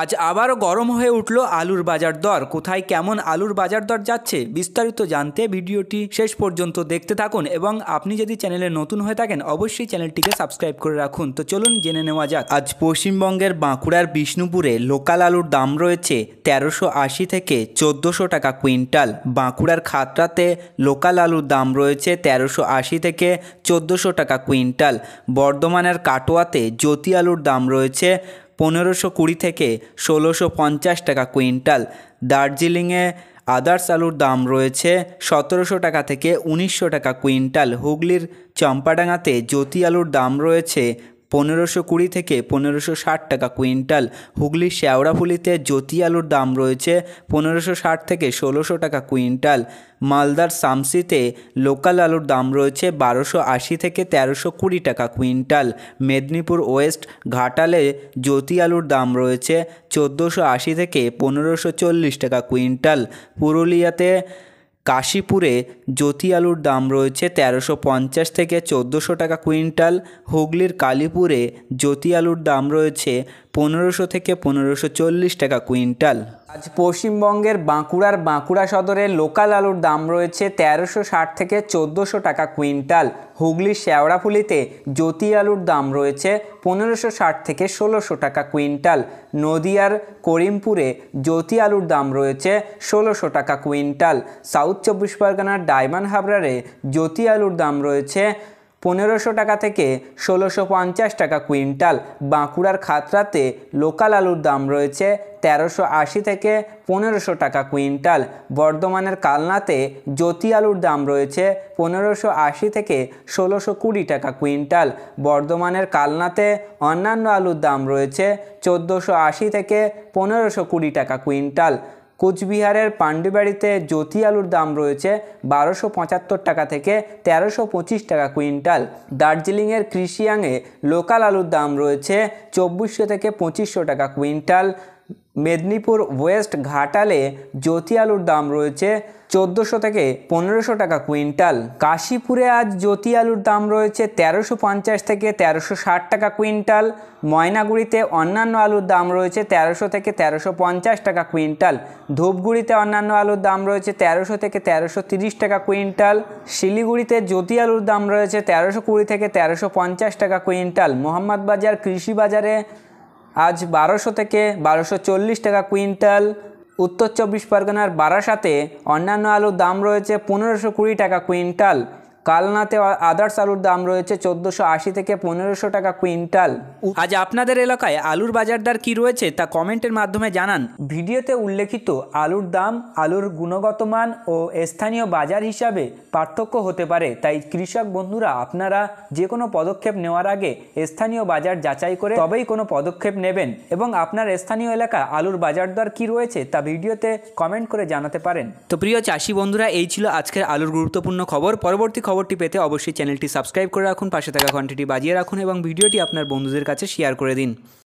আজ আবারও গরম হয়ে উঠল আলুর বাজার দর কোথায় কেমন আলুর বাজার দর যাচ্ছে বিস্তারিত জানতে ভিডিওটি শেষ পর্যন্ত দেখতে থাকুন এবং আপনি যদি চ্যানেলে নতুন হয়ে থাকেন অবশ্যই চ্যানেলটিকে সাবস্ক্রাইব করে রাখুন তো চলুন জেনে নেওয়া যাক আজ পশ্চিমবঙ্গের বাঁকুড়ার বিষ্ণুপুরে লোকাল আলুর দাম রয়েছে তেরোশো আশি থেকে চোদ্দোশো টাকা কুইন্টাল বাঁকুড়ার খাতরাতে লোকাল আলুর দাম রয়েছে তেরোশো আশি থেকে চোদ্দোশো টাকা কুইন্টাল বর্ধমানের কাটোয়াতে জ্যোতি আলুর দাম রয়েছে পনেরোশো কুড়ি থেকে ষোলোশো পঞ্চাশ টাকা কুইন্টাল দার্জিলিংয়ে আদার্স আলুর দাম রয়েছে সতেরোশো টাকা থেকে উনিশশো টাকা কুইন্টাল হুগলির চম্পাডাঙ্গাতে জ্যোতি আলুর দাম রয়েছে পনেরোশো কুড়ি থেকে পনেরোশো ষাট টাকা কুইন্টাল হুগলির শেওড়াফুলিতে জ্যোতি আলুর দাম রয়েছে পনেরোশো ষাট থেকে ষোলোশো টাকা কুইন্টাল মালদার সামসিতে লোকাল আলুর দাম রয়েছে বারোশো আশি থেকে তেরোশো কুড়ি টাকা কুইন্টাল মেদিনীপুর ওয়েস্ট ঘাটালে জ্যোতি আলুর দাম রয়েছে চোদ্দোশো আশি থেকে পনেরোশো চল্লিশ টাকা কুইন্টাল পুরুলিয়াতে কাশীপুরে জ্যোতি আলুর দাম রয়েছে তেরোশো পঞ্চাশ থেকে চোদ্দোশো টাকা কুইন্টাল হুগলির কালীপুরে জ্যোতি আলুর দাম রয়েছে পনেরোশো থেকে পনেরোশো চল্লিশ টাকা কুইন্টাল আজ পশ্চিমবঙ্গের বাঁকুড়ার বাঁকুড়া সদরে লোকাল আলুর দাম রয়েছে তেরোশো ষাট থেকে চোদ্দোশো টাকা কুইন্টাল হুগলির শেওড়াফুলিতে জ্যোতি আলুর দাম রয়েছে পনেরোশো ষাট থেকে ষোলোশো টাকা কুইন্টাল নদিয়ার করিমপুরে জ্যোতি আলুর দাম রয়েছে ষোলোশো টাকা কুইন্টাল সাউথ চব্বিশ পরগনার ডায়মন্ড হাবড়ারে জ্যোতি আলুর দাম রয়েছে পনেরোশো টাকা থেকে ষোলোশো পঞ্চাশ টাকা কুইন্টাল বাঁকুড়ার খাতরাতে লোকাল আলুর দাম রয়েছে তেরোশো আশি থেকে পনেরোশো টাকা কুইন্টাল বর্ধমানের কালনাতে জ্যোতি আলুর দাম রয়েছে পনেরোশো আশি থেকে ষোলোশো কুড়ি টাকা কুইন্টাল বর্ধমানের কালনাতে অন্যান্য আলুর দাম রয়েছে চোদ্দোশো আশি থেকে পনেরোশো কুড়ি টাকা কুইন্টাল কোচবিহারের পাণ্ডুবাড়িতে জ্যোতি আলুর দাম রয়েছে বারোশো পঁচাত্তর টাকা থেকে তেরোশো পঁচিশ টাকা কুইন্টাল দার্জিলিংয়ের কৃষিয়াঙে লোকাল আলুর দাম রয়েছে চব্বিশশো থেকে পঁচিশশো টাকা কুইন্টাল মেদিনীপুর ওয়েস্ট ঘাটালে জ্যোতি আলুর দাম রয়েছে চোদ্দোশো থেকে পনেরোশো টাকা কুইন্টাল কাশীপুরে আজ জ্যোতি আলুর দাম রয়েছে তেরোশো পঞ্চাশ থেকে তেরোশো ষাট টাকা কুইন্টাল ময়নাগুড়িতে অন্যান্য আলুর দাম রয়েছে তেরোশো থেকে তেরোশো পঞ্চাশ টাকা কুইন্টাল ধূপগুড়িতে অন্যান্য আলুর দাম রয়েছে তেরোশো থেকে তেরোশো তিরিশ টাকা কুইন্টাল শিলিগুড়িতে জ্যোতি আলুর দাম রয়েছে তেরোশো কুড়ি থেকে তেরোশো পঞ্চাশ টাকা কুইন্টাল মোহাম্মদবাজার কৃষি বাজারে আজ বারোশো থেকে বারোশো টাকা কুইন্টাল উত্তর চব্বিশ পরগনার বারাসাতে অন্যান্য আলুর দাম রয়েছে পনেরোশো কুড়ি টাকা কুইন্টাল কালনাতে আদার্স আলুর দাম রয়েছে চোদ্দোশো আশি থেকে পনেরোশো টাকা কুইন্টাল আজ আপনাদের এলাকায় আলুর বাজার দর কী রয়েছে তা কমেন্টের মাধ্যমে জানান ভিডিওতে উল্লেখিত আলুর দাম আলুর গুণগত মান ও স্থানীয় বাজার হিসাবে পার্থক্য হতে পারে তাই কৃষক বন্ধুরা আপনারা যে কোনো পদক্ষেপ নেওয়ার আগে স্থানীয় বাজার যাচাই করে তবেই কোনো পদক্ষেপ নেবেন এবং আপনার স্থানীয় এলাকা আলুর বাজার দর কী রয়েছে তা ভিডিওতে কমেন্ট করে জানাতে পারেন তো প্রিয় চাষি বন্ধুরা এই ছিল আজকের আলুর গুরুত্বপূর্ণ খবর পরবর্তী খবর খবরটি পেতে অবশ্যই চ্যানেলটি সাবস্ক্রাইব করে রাখুন পাশে থাকা ঘন্টাটি বাজিয়ে রাখুন এবং ভিডিওটি আপনার বন্ধুদের কাছে শেয়ার করে দিন